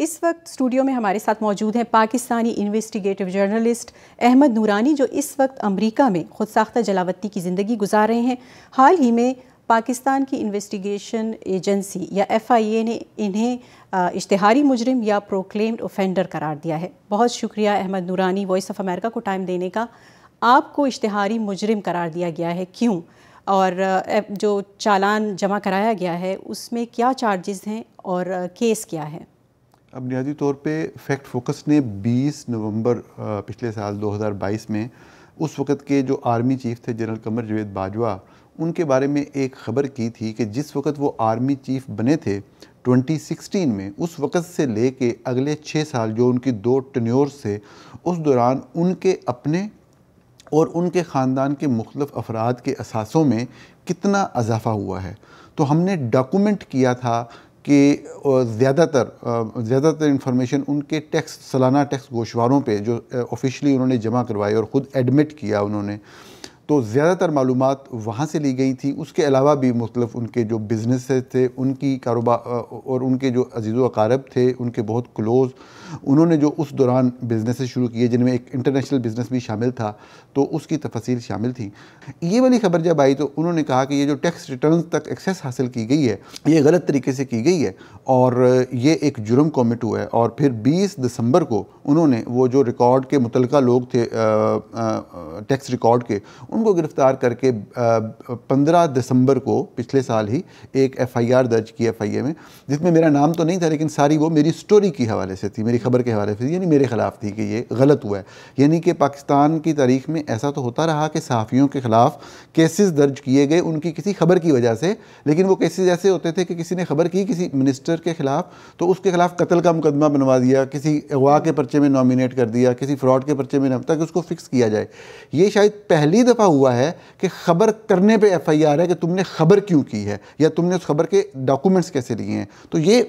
اس وقت اسٹوڈیو میں ہمارے ساتھ موجود ہیں پاکستانی انویسٹیگیٹو جرنلسٹ احمد نورانی جو اس وقت امریکہ میں خود ساختہ جلاوتی کی زندگی گزار رہے ہیں حال ہی میں پاکستان کی انویسٹیگیشن ایجنسی یا ایف آئی اے نے انہیں اشتہاری مجرم یا پروکلیمڈ اوفینڈر قرار دیا ہے بہت شکریہ احمد نورانی وائس آف امریکہ کو ٹائم دینے کا آپ کو اشتہاری مجرم قرار دیا گیا ہے کیوں اور جو چالان جمع کرایا گیا ہے اس میں کیا چارجز ہیں اور کیس کیا ہے اب بنیادی طور پہ فیکٹ فوکس نے بیس نومبر پچھلے سال دو ہزار بائیس میں اس وقت کے جو آرمی چیف تھے جنرل قمر جوید باجوہ ان کے بارے میں ایک خبر کی تھی کہ جس وقت وہ آرمی چیف بنے تھے ٹونٹی سکسٹین میں اس وقت سے لے کے اگلے چھ سال جو ان کی دو ٹنیورز تھے اس دوران ان کے اپنے اور ان کے خاندان کے مختلف افراد کے اثاثوں میں کتنا اضافہ ہوا ہے تو ہم نے ڈاکومنٹ کیا تھا کہ زیادہ تر زیادہ تر انفارمیشن ان کے ٹیکس سالانہ ٹیکس گوشواروں پہ جو آفیشلی انہوں نے جمع کروائے اور خود ایڈمٹ کیا انہوں نے تو زیادہ تر معلومات وہاں سے لی گئی تھی اس کے علاوہ بھی مختلف ان کے جو بزنس تھے ان کی کاروبار اور ان کے جو عزیز و اقارب تھے ان کے بہت کلوز انہوں نے جو اس دوران بزنسز شروع کیے جن میں ایک انٹرنیشنل بزنس بھی شامل تھا تو اس کی تفصیل شامل تھی یہ والی خبر جب آئی تو انہوں نے کہا کہ یہ جو ٹیکس ریٹرنز تک ایکسیس حاصل کی گئی ہے یہ غلط طریقے سے کی گئی ہے اور یہ ایک جرم کومٹ ہوا ہے اور پھر بیس دسمبر کو انہوں نے وہ جو ریکارڈ کے متعلقہ لوگ تھے ٹیکس ریکارڈ کے ان کو گرفتار کر کے پندرہ دسمبر کو پچھلے سال ہی ایک ایف آئی آر درج کی ایف آئی اے میں جس میں میرا نام تو نہیں تھا لیکن ساری وہ میری سٹوری کی حوالے سے تھی میری خبر کے حوالے سے تھی یعنی میرے خلاف تھی کہ یہ غلط ہوا ہے یعنی کہ پاکستان کی تاریخ میں میں ایسا تو ہوتا رہا کہ صحافیوں کے خلاف کیسز درج کیے گئے ان کی کسی خبر کی وجہ سے لیکن وہ کیسز ایسے ہوتے تھے کہ کسی نے خبر کی کسی منسٹر کے خلاف تو اس کے خلاف قتل کا مقدمہ بنوا دیا کسی اغوا کے پرچے میں نومینیٹ کر دیا کسی فراڈ کے پرچے میں تاکہ اس کو فکس کیا جائے یہ شاید پہلی دفعہ ہوا ہے کہ خبر کرنے پہ ایف آئی آر ہے کہ تم نے خبر کیوں کی ہے یا تم نے اس خبر کے ڈاکومنٹس کیسے لیے ہیں تو یہ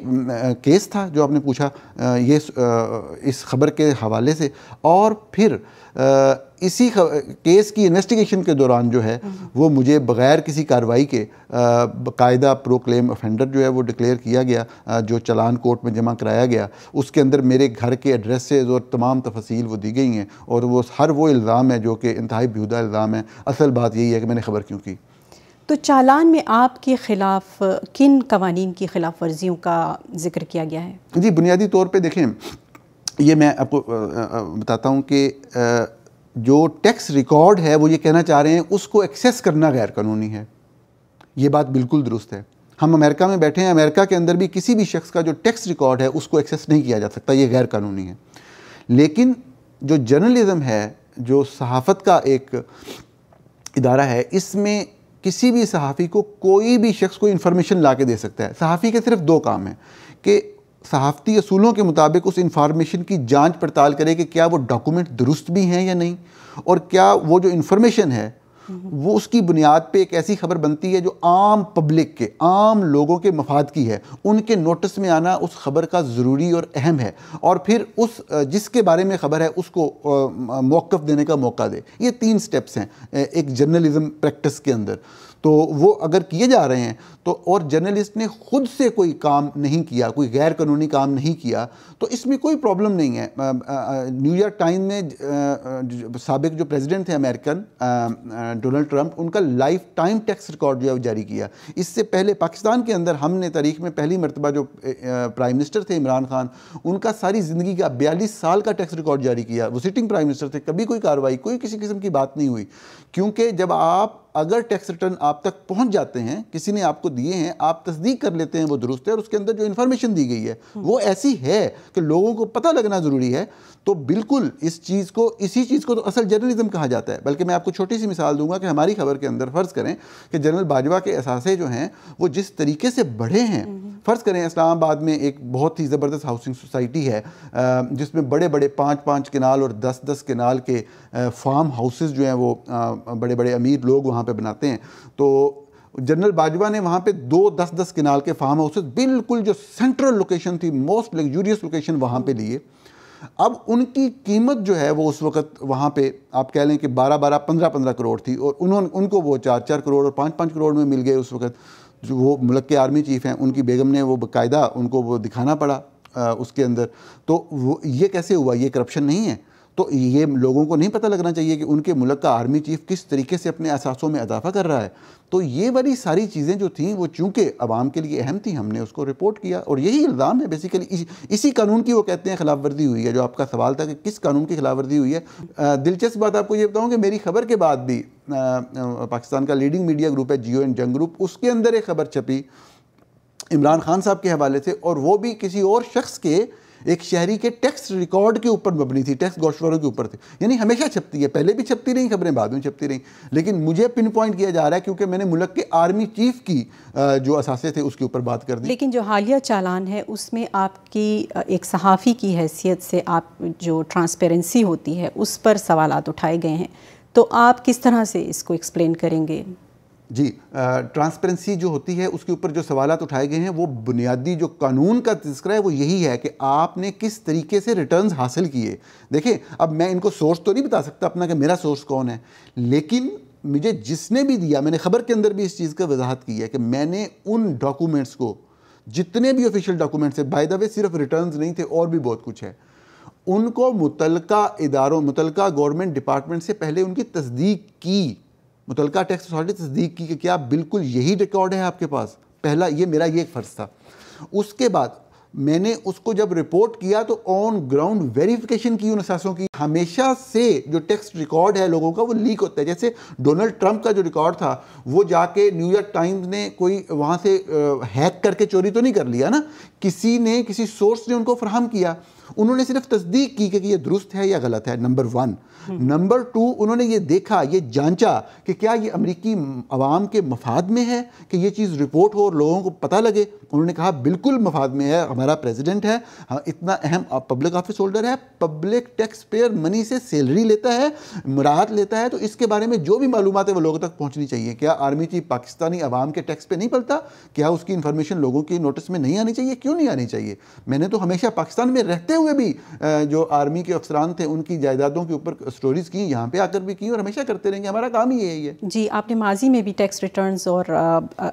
کیس تھا جو آپ نے پوچھا یہ اس خبر کے حوالے سے اور پھر اسی کیس کی انویسٹیگیشن کے دوران جو ہے وہ مجھے بغیر کسی کاروائی کے باقاعدہ پرو کلیم افینڈر جو ہے وہ ڈکلیئر کیا گیا جو چلان کورٹ میں جمع کرایا گیا اس کے اندر میرے گھر کے ایڈریسز اور تمام تفصیل وہ دی گئی ہیں اور وہ ہر وہ الزام ہے جو کہ انتہائی بیودہ الزام ہے اصل بات یہی ہے کہ میں نے خبر کیوں کی تو چالان میں آپ کے خلاف کن قوانین کی خلاف ورزیوں کا ذکر کیا گیا ہے جی بنیادی طور پہ دیکھیں یہ میں آپ کو بتاتا ہوں کہ جو ٹیکس ریکارڈ ہے وہ یہ کہنا چاہ رہے ہیں اس کو ایکسیس کرنا غیر قانونی ہے یہ بات بالکل درست ہے ہم امریکہ میں بیٹھے ہیں امریکہ کے اندر بھی کسی بھی شخص کا جو ٹیکس ریکارڈ ہے اس کو ایکسیس نہیں کیا جا سکتا یہ غیر قانونی ہے لیکن جو جرنلزم ہے جو صحافت کا ایک ادارہ ہے اس میں کسی بھی صحافی کو کوئی بھی شخص کو انفارمیشن لا کے دے سکتا ہے صحافی کے صرف دو کام ہیں کہ صحافتی اصولوں کے مطابق اس انفارمیشن کی جانچ پڑتال کرے کہ کیا وہ ڈاکومنٹ درست بھی ہیں یا نہیں اور کیا وہ جو انفارمیشن ہے وہ اس کی بنیاد پہ ایک ایسی خبر بنتی ہے جو عام پبلک کے عام لوگوں کے مفاد کی ہے ان کے نوٹس میں آنا اس خبر کا ضروری اور اہم ہے اور پھر اس جس کے بارے میں خبر ہے اس کو موقف دینے کا موقع دے یہ تین سٹیپس ہیں ایک جرنلزم پریکٹس کے اندر تو وہ اگر کیے جا رہے ہیں تو اور جرنلسٹ نے خود سے کوئی کام نہیں کیا کوئی غیر قانونی کام نہیں کیا تو اس میں کوئی پرابلم نہیں ہے نیو یارک ٹائم میں سابق جو پریزیڈنٹ تھے امریکن ڈونلڈ ٹرمپ ان کا لائف ٹائم ٹیکس ریکارڈ جو ہے وہ جاری کیا اس سے پہلے پاکستان کے اندر ہم نے تاریخ میں پہلی مرتبہ جو پرائم منسٹر تھے عمران خان ان کا ساری زندگی کا بیالیس سال کا ٹیکس ریکارڈ جاری کیا وہ سٹنگ پرائم منسٹر تھے کبھی کوئی کاروائی کوئی کسی قسم کی بات نہیں ہوئی کیونکہ جب آپ اگر ٹیکس ریٹرن آپ تک پہنچ جاتے ہیں کسی نے آپ کو دیے ہیں آپ تصدیق کر لیتے ہیں وہ درست ہے اور اس کے اندر جو انفارمیشن دی گئی ہے وہ ایسی ہے کہ لوگوں کو پتہ لگنا ضروری ہے تو بالکل اس چیز کو اسی چیز کو تو اصل جرنلزم کہا جاتا ہے بلکہ میں آپ کو چھوٹی سی مثال دوں گا کہ ہماری خبر کے اندر فرض کریں کہ جنرل باجوہ کے احساسے جو ہیں وہ جس طریقے سے بڑھے ہیں فرض کریں اسلام آباد میں ایک بہت ہی زبردست ہاؤسنگ سوسائٹی ہے جس میں بڑے بڑے پانچ پانچ کنال اور دس دس کنال کے فارم ہاؤسز جو ہیں وہ بڑے بڑے امیر لوگ وہاں وہاں پہ بناتے ہیں تو جنرل باجوہ نے وہاں پہ دو دس دس کنال کے فارم ہاؤس بالکل جو سینٹرل لوکیشن تھی موسٹ لگژ لوکیشن وہاں پہ لیے اب ان کی قیمت جو ہے وہ اس وقت وہاں پہ آپ کہہ لیں کہ بارہ بارہ پندرہ پندرہ کروڑ تھی اور ان کو وہ چار چار کروڑ اور پانچ پانچ کروڑ میں مل گئے اس وقت جو وہ ملک کے آرمی چیف ہیں ان کی بیگم نے وہ باقاعدہ ان کو وہ دکھانا پڑا اس کے اندر تو وہ یہ کیسے ہوا یہ کرپشن نہیں ہے تو یہ لوگوں کو نہیں پتہ لگنا چاہیے کہ ان کے ملک کا آرمی چیف کس طریقے سے اپنے احساسوں میں اضافہ کر رہا ہے تو یہ والی ساری چیزیں جو تھیں وہ چونکہ عوام کے لیے اہم تھیں ہم نے اس کو رپورٹ کیا اور یہی الزام ہے بیسیکلی اسی قانون کی وہ کہتے ہیں خلاف ورزی ہوئی ہے جو آپ کا سوال تھا کہ کس قانون کی خلاف ورزی ہوئی ہے دلچسپ بات آپ کو یہ بتاؤں کہ میری خبر کے بعد بھی پاکستان کا لیڈنگ میڈیا گروپ ہے جیو اینڈ جنگ گروپ اس کے اندر ایک خبر چھپی عمران خان صاحب کے حوالے سے اور وہ بھی کسی اور شخص کے ایک شہری کے ٹیکس ریکارڈ کے اوپر مبنی تھی ٹیکس گوشوروں کے اوپر تھی یعنی ہمیشہ چھپتی ہے پہلے بھی چھپتی رہی خبریں بعد میں چھپتی رہی لیکن مجھے پن پوائنٹ کیا جا رہا ہے کیونکہ میں نے ملک کے آرمی چیف کی جو اثاثے تھے اس کے اوپر بات کر دی لیکن جو حالیہ چالان ہے اس میں آپ کی ایک صحافی کی حیثیت سے آپ جو ٹرانسپیرنسی ہوتی ہے اس پر سوالات اٹھائے گئے ہیں تو آپ کس طرح سے اس کو ایکسپلین کریں گے جی ٹرانسپیرنسی جو ہوتی ہے اس کے اوپر جو سوالات اٹھائے گئے ہیں وہ بنیادی جو قانون کا تذکرہ ہے وہ یہی ہے کہ آپ نے کس طریقے سے ریٹرنز حاصل کیے دیکھیں اب میں ان کو سورس تو نہیں بتا سکتا اپنا کہ میرا سورس کون ہے لیکن مجھے جس نے بھی دیا میں نے خبر کے اندر بھی اس چیز کا وضاحت کی ہے کہ میں نے ان ڈاکومنٹس کو جتنے بھی آفیشیل ڈاکومنٹس ہیں بائی دا وے صرف ریٹرنز نہیں تھے اور بھی بہت کچھ ہے ان کو متعلقہ اداروں متعلقہ گورنمنٹ ڈپارٹمنٹ سے پہلے ان کی تصدیق کی متعلقہ ٹیکس اتھارٹی تصدیق کی کہ کیا بالکل یہی ریکارڈ ہے آپ کے پاس پہلا یہ میرا یہ ایک فرض تھا اس کے بعد میں نے اس کو جب رپورٹ کیا تو آن گراؤنڈ ویریفیکیشن کی ان اساسوں کی ہمیشہ سے جو ٹیکس ریکارڈ ہے لوگوں کا وہ لیک ہوتا ہے جیسے ڈونلڈ ٹرمپ کا جو ریکارڈ تھا وہ جا کے نیو یارک ٹائمز نے کوئی وہاں سے ہیک کر کے چوری تو نہیں کر لیا نا کسی نے کسی سورس نے ان کو فراہم کیا انہوں نے صرف تصدیق کی کہ یہ درست ہے یا غلط ہے نمبر ون نمبر ٹو انہوں نے یہ دیکھا یہ جانچا کہ کیا یہ امریکی عوام کے مفاد میں ہے کہ یہ چیز رپورٹ ہو اور لوگوں کو پتہ لگے انہوں نے کہا بالکل مفاد میں ہے ہمارا پریزیڈنٹ ہے ہاں، اتنا اہم پبلک آفیس ہولڈر ہے پبلک ٹیکس پیئر منی سے سیلری لیتا ہے مراحت لیتا ہے تو اس کے بارے میں جو بھی معلومات ہے وہ لوگوں تک پہنچنی چاہیے کیا آرمی چیف پاکستانی عوام کے ٹیکس پہ نہیں پلتا کیا اس کی انفارمیشن لوگوں کی نوٹس میں نہیں آنی چاہیے کیوں نہیں آنی چاہیے میں نے تو ہمیشہ پاکستان میں رہتے رہتے ہوئے بھی جو آرمی کے افسران تھے ان کی جائیدادوں کے اوپر سٹوریز کی یہاں پہ آ کر بھی کی اور ہمیشہ کرتے رہیں گے ہمارا کام ہی یہی ہے جی آپ نے ماضی میں بھی ٹیکس ریٹرنز اور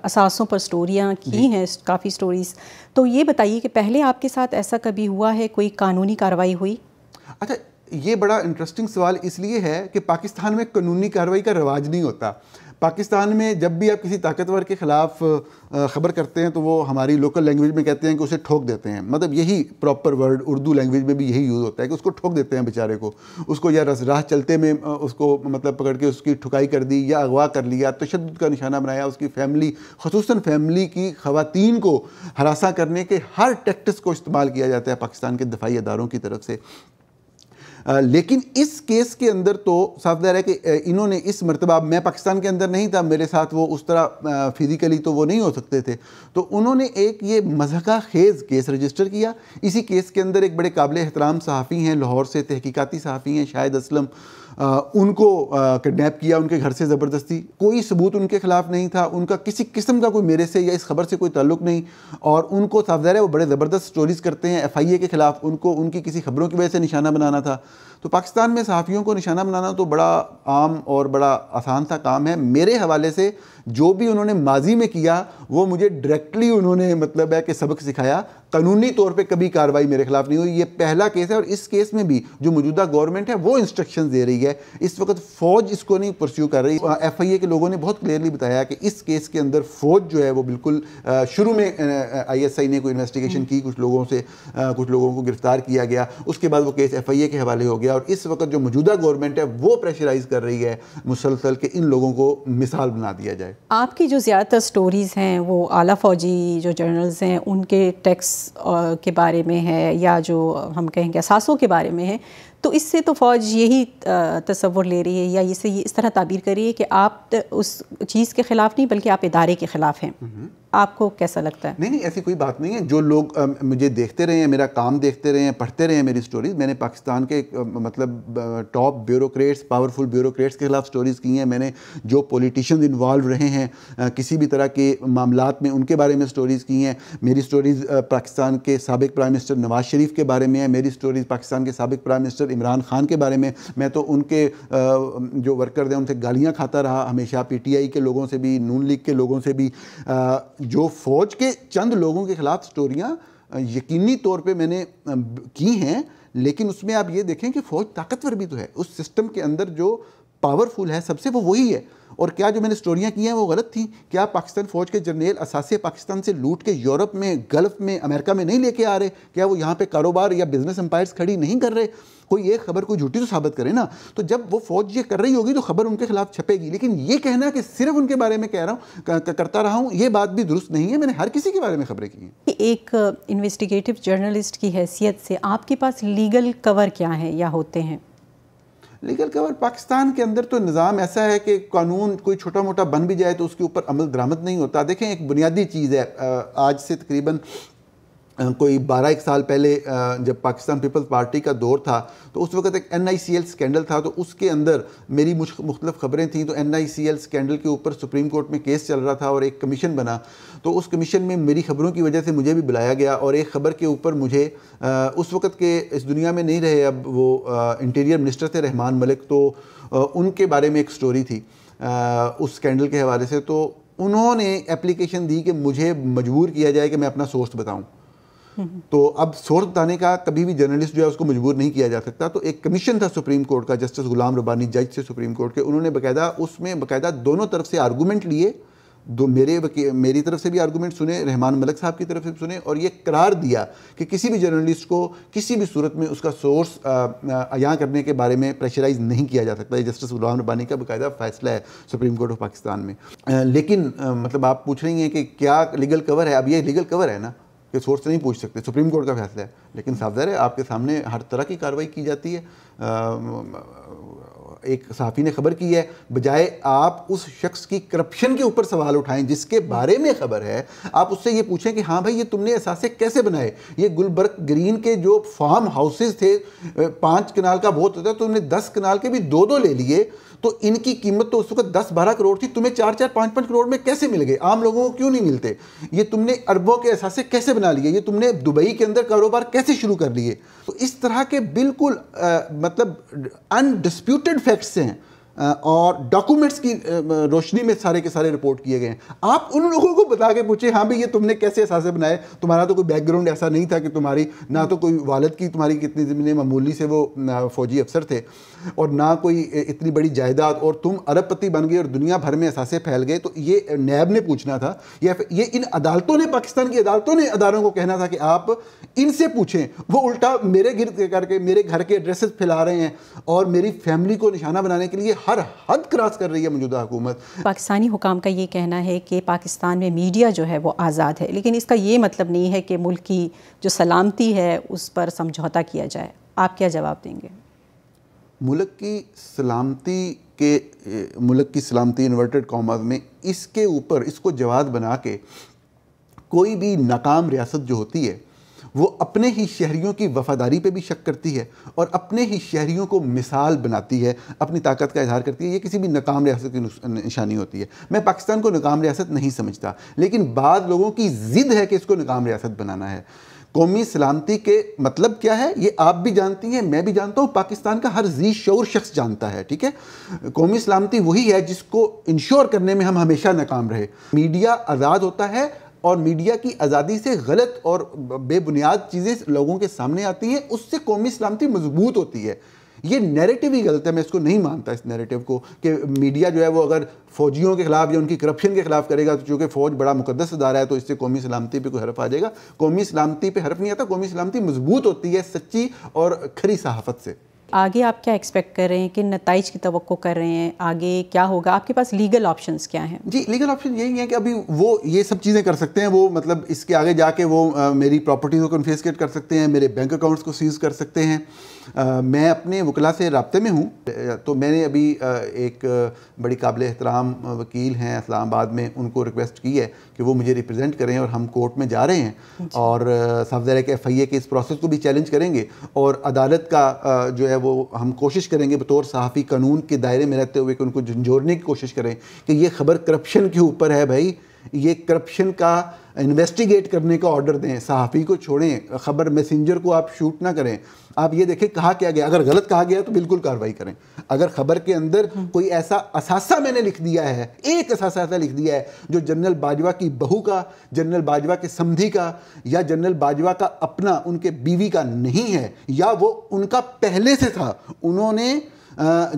اساسوں پر سٹوریاں کی جی۔ ہیں کافی سٹوریز تو یہ بتائیے کہ پہلے آپ کے ساتھ ایسا کبھی ہوا ہے کوئی قانونی کاروائی ہوئی اچھا یہ بڑا انٹرسٹنگ سوال اس لیے ہے کہ پاکستان میں قانونی کاروائی کا رواج نہیں ہوتا پاکستان میں جب بھی آپ کسی طاقتور کے خلاف خبر کرتے ہیں تو وہ ہماری لوکل لینگویج میں کہتے ہیں کہ اسے ٹھوک دیتے ہیں مطلب یہی پراپر ورڈ اردو لینگویج میں بھی یہی یوز ہوتا ہے کہ اس کو ٹھوک دیتے ہیں بچارے کو اس کو یا رس راہ چلتے میں اس کو مطلب پکڑ کے اس کی ٹھکائی کر دی یا اغوا کر لیا تشدد کا نشانہ بنایا اس کی فیملی خصوصاً فیملی کی خواتین کو ہراساں کرنے کے ہر ٹیکٹس کو استعمال کیا جاتا ہے پاکستان کے دفاعی اداروں کی طرف سے لیکن اس کیس کے اندر تو صاف دہ ہے کہ انہوں نے اس مرتبہ میں پاکستان کے اندر نہیں تھا میرے ساتھ وہ اس طرح فزیکلی تو وہ نہیں ہو سکتے تھے تو انہوں نے ایک یہ مذہقہ خیز کیس رجسٹر کیا اسی کیس کے اندر ایک بڑے قابل احترام صحافی ہیں لاہور سے تحقیقاتی صحافی ہیں شاہد اسلم ان کو کڈنیپ کیا ان کے گھر سے زبردستی کوئی ثبوت ان کے خلاف نہیں تھا ان کا کسی قسم کا کوئی میرے سے یا اس خبر سے کوئی تعلق نہیں اور ان کو صاف ہے وہ بڑے زبردست سٹوریز کرتے ہیں ایف آئی اے کے خلاف ان کو ان کی کسی خبروں کی وجہ سے نشانہ بنانا تھا تو پاکستان میں صحافیوں کو نشانہ بنانا تو بڑا عام اور بڑا آسان سا کام ہے میرے حوالے سے جو بھی انہوں نے ماضی میں کیا وہ مجھے ڈائریکٹلی انہوں نے مطلب ہے کہ سبق سکھایا قانونی طور پہ کبھی کاروائی میرے خلاف نہیں ہوئی یہ پہلا کیس ہے اور اس کیس میں بھی جو موجودہ گورنمنٹ ہے وہ انسٹرکشن دے رہی ہے اس وقت فوج اس کو نہیں پرسیو کر رہی ایف آئی اے کے لوگوں نے بہت کلیئرلی بتایا کہ اس کیس کے اندر فوج جو ہے وہ بالکل شروع میں آئی ایس آئی نے کوئی انویسٹیگیشن کی کچھ لوگوں سے کچھ لوگوں کو گرفتار کیا گیا اس کے بعد وہ کیس ایف آئی اے کے حوالے ہو گیا اور اس وقت جو موجودہ گورنمنٹ ہے وہ پریشرائز کر رہی ہے مسلسل کہ ان لوگوں کو مثال بنا دیا جائے آپ کی جو زیادہ تر اسٹوریز ہیں وہ اعلیٰ فوجی جو جنرلز ہیں ان کے ٹیکس کے بارے میں ہے یا جو ہم کہیں گے اثاثوں کے بارے میں ہے تو اس سے تو فوج یہی تصور لے رہی ہے یا اس سے یہ اس طرح تعبیر کر رہی ہے کہ آپ اس چیز کے خلاف نہیں بلکہ آپ ادارے کے خلاف ہیں آپ کو کیسا لگتا ہے نہیں نہیں ایسی کوئی بات نہیں ہے جو لوگ مجھے دیکھتے رہے ہیں میرا کام دیکھتے رہے ہیں پڑھتے رہے ہیں میری سٹوریز میں نے پاکستان کے مطلب ٹاپ بیوروکریٹس پاورفل بیوروکریٹس کے خلاف سٹوریز کی ہیں میں نے جو پولیٹیشنز انوالو رہے ہیں کسی بھی طرح کے معاملات میں ان کے بارے میں سٹوریز کی ہیں میری سٹوریز پاکستان کے سابق پرائم منسٹر نواز شریف کے بارے میں ہیں میری سٹوریز پاکستان کے سابق پرائم منسٹر عمران خان کے بارے میں میں تو ان کے جو ورکر ہیں ان سے گالیاں کھاتا رہا ہمیشہ پی ٹی آئی کے لوگوں سے بھی نون لیگ کے لوگوں سے بھی جو فوج کے چند لوگوں کے خلاف سٹوریاں یقینی طور پہ میں نے کی ہیں لیکن اس میں آپ یہ دیکھیں کہ فوج طاقتور بھی تو ہے اس سسٹم کے اندر جو پاورفل ہے سب سے وہ وہی ہے اور کیا جو میں نے سٹوریاں کی ہیں وہ غلط تھیں کیا پاکستان فوج کے جرنیل اساسے پاکستان سے لوٹ کے یورپ میں گلف میں امریکہ میں نہیں لے کے آ رہے کیا وہ یہاں پہ کاروبار یا بزنس امپائرز کھڑی نہیں کر رہے کوئی ایک خبر کوئی جھوٹی تو ثابت کرے نا تو جب وہ فوج یہ کر رہی ہوگی تو خبر ان کے خلاف چھپے گی لیکن یہ کہنا کہ صرف ان کے بارے میں کہہ رہا ہوں کرتا رہا ہوں یہ بات بھی درست نہیں ہے میں نے ہر کسی کے بارے میں خبریں کی ہیں ایک انویسٹیگیٹو جرنلسٹ کی حیثیت سے آپ کے پاس لیگل کور کیا ہے یا ہوتے ہیں لیگل کور پاکستان کے اندر تو نظام ایسا ہے کہ قانون کوئی چھوٹا موٹا بن بھی جائے تو اس کے اوپر عمل درامت نہیں ہوتا دیکھیں ایک بنیادی چیز ہے آج سے تقریباً کوئی بارہ ایک سال پہلے جب پاکستان پیپلز پارٹی کا دور تھا تو اس وقت ایک N I C L scandal تھا تو اس کے اندر میری مختلف خبریں تھیں تو N I C L scandal کے اوپر سپریم کورٹ میں کیس چل رہا تھا اور ایک کمیشن بنا تو اس کمیشن میں میری خبروں کی وجہ سے مجھے بھی بلایا گیا اور ایک خبر کے اوپر مجھے اس وقت کے اس دنیا میں نہیں رہے اب وہ انٹیریئر منسٹر تھے رحمان ملک تو ان کے بارے میں ایک سٹوری تھی اس سکینڈل کے حوالے سے تو انہوں نے اپلیکیشن دی کہ مجھے مجبور کیا جائے کہ میں اپنا سورس بتاؤں تو اب سور جرنلسٹ جو ہے اس کو مجبور نہیں کیا جا سکتا تو ایک کمیشن تھا سپریم کورٹ کا جسٹس غلام ربانی جج سے سپریم کورٹ کے انہوں نے اس میں دونوں طرف سے آرگومنٹ لیے میری طرف سے بھی آرگومنٹ سنے رحمان ملک صاحب کی طرف سے سنے اور یہ قرار دیا کہ کسی بھی جرنلسٹ کو کسی بھی صورت میں اس کا سورس عیاں کرنے کے بارے میں پریشرائز نہیں کیا جا سکتا یہ جسٹس غلام ربانی کا باقاعدہ فیصلہ ہے سپریم کورٹ آف پاکستان میں لیکن مطلب آپ پوچھ رہی ہیں کہ کیا لیگل کور ہے اب یہ لیگل کور ہے نا کے سورس نہیں پوچھ سکتے سپریم کورٹ کا فیصلہ ہے لیکن صاف ظاہر ہے آپ کے سامنے ہر طرح کی کارروائی کی جاتی ہے ایک صحافی نے خبر کی ہے بجائے آپ اس شخص کی کرپشن کے اوپر سوال اٹھائیں جس کے بارے میں خبر ہے آپ اس سے یہ پوچھیں کہ ہاں بھائی یہ یہ تم نے کیسے بنائے گرین کے جو فارم ہاؤسز تھے پانچ کنال کا بہت ہوتا نے دس کنال کے بھی دو دو لے لیے تو ان کی قیمت تو اس وقت دس بارہ کروڑ تھی تمہیں چار چار پانچ پانچ کروڑ میں کیسے مل گئے عام لوگوں کو کیوں نہیں ملتے یہ تم نے اربوں کے احساس کیسے بنا لیے یہ تم نے دبئی کے اندر کاروبار کیسے شروع کر لیے تو اس طرح کے بالکل مطلب انڈسپیوٹیڈ سے ہیں اور ڈاکومنٹس کی روشنی میں سارے کے سارے رپورٹ کیے گئے ہیں آپ ان لوگوں کو بتا کے پوچھیں ہاں بھائی یہ تم نے کیسے احساسے بنائے تمہارا تو کوئی بیک گراؤنڈ ایسا نہیں تھا کہ تمہاری نہ تو کوئی والد کی تمہاری کتنی زمینیں معمولی سے وہ فوجی افسر تھے اور نہ کوئی اتنی بڑی جائیداد اور تم ارب پتی بن گئے اور دنیا بھر میں احساسے پھیل گئے تو یہ نیب نے پوچھنا تھا یا یہ ان عدالتوں نے پاکستان کی عدالتوں نے اداروں کو کہنا تھا کہ آپ ان سے پوچھیں وہ الٹا میرے گرد کر کے میرے گھر کے ایڈریسز پھیلا رہے ہیں اور میری فیملی کو نشانہ بنانے کے لیے ہر حد کراس کر رہی ہے موجودہ حکومت پاکستانی حکام کا یہ کہنا ہے کہ پاکستان میں میڈیا جو ہے وہ آزاد ہے لیکن اس کا یہ مطلب نہیں ہے کہ ملک کی جو سلامتی ہے اس پر سمجھوتا کیا جائے آپ کیا جواب دیں گے ملک کی سلامتی کے ملک کی سلامتی انورٹڈ کامر میں اس کے اوپر اس کو جواد بنا کے کوئی بھی ناکام ریاست جو ہوتی ہے وہ اپنے ہی شہریوں کی وفاداری پہ بھی شک کرتی ہے اور اپنے ہی شہریوں کو مثال بناتی ہے اپنی طاقت کا اظہار کرتی ہے یہ کسی بھی ناکام ریاست کی نشانی ہوتی ہے میں پاکستان کو ناکام ریاست نہیں سمجھتا لیکن بعض لوگوں کی ضد ہے کہ اس کو ناکام ریاست بنانا ہے قومی سلامتی کے مطلب کیا ہے یہ آپ بھی جانتی ہیں میں بھی جانتا ہوں پاکستان کا ہر زی شعور شخص جانتا ہے ٹھیک ہے قومی سلامتی وہی ہے جس کو انشور کرنے میں ہم ہمیشہ ناکام رہے میڈیا آزاد ہوتا ہے اور میڈیا کی آزادی سے غلط اور بے بنیاد چیزیں لوگوں کے سامنے آتی ہیں اس سے قومی سلامتی مضبوط ہوتی ہے یہ نیریٹیو ہی غلط ہے میں اس کو نہیں مانتا اس نیریٹیو کو کہ میڈیا جو ہے وہ اگر فوجیوں کے خلاف یا ان کی کرپشن کے خلاف کرے گا تو چونکہ فوج بڑا مقدس ادارہ ہے تو اس سے قومی سلامتی پہ کوئی حرف آ جائے گا قومی سلامتی پہ حرف نہیں آتا قومی سلامتی مضبوط ہوتی ہے سچی اور کھری صحافت سے آگے آپ کیا ایکسپیکٹ کر رہے ہیں کہ نتائج کی توقع کر رہے ہیں آگے کیا ہوگا آپ کے پاس لیگل آپشنز کیا ہیں جی لیگل آپشن یہی ہیں کہ ابھی وہ یہ سب چیزیں کر سکتے ہیں وہ مطلب اس کے آگے جا کے وہ میری پراپرٹیز کو کنفیسکیٹ کر سکتے ہیں میرے بینک اکاؤنٹس کو سیز کر سکتے ہیں میں اپنے وکلا سے رابطے میں ہوں تو میں نے ابھی ایک بڑی قابل احترام وکیل ہیں اسلام آباد میں ان کو ریکویسٹ کی ہے کہ وہ مجھے ریپرزینٹ کریں اور ہم کورٹ میں جا رہے ہیں جی۔ اور کے ایف آئی اے کے اس پروسیس کو بھی چیلنج کریں گے اور عدالت کا جو ہے وہ ہم کوشش کریں گے بطور صحافی قانون کے دائرے میں رہتے ہوئے کہ ان کو جھنجھوڑنے کی کوشش کریں کہ یہ خبر کرپشن کے اوپر ہے بھائی یہ کرپشن کا انویسٹیگیٹ کرنے کا آرڈر دیں صحافی کو چھوڑیں خبر میسنجر کو آپ شوٹ نہ کریں آپ یہ دیکھیں کہا کیا گیا اگر غلط کہا گیا تو بالکل کاروائی کریں اگر خبر کے اندر کوئی ایسا اثاثہ میں نے لکھ دیا ہے ایک ایسا لکھ دیا ہے جو جنرل باجوہ کی بہو کا جنرل باجوہ کے سمدھی کا یا جنرل باجوہ کا اپنا ان کے بیوی کا نہیں ہے یا وہ ان کا پہلے سے تھا انہوں نے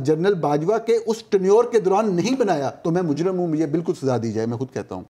جنرل باجوہ کے اس ٹنیور کے دوران نہیں بنایا تو میں مجرم ہوں یہ بالکل سزا دی جائے میں خود کہتا ہوں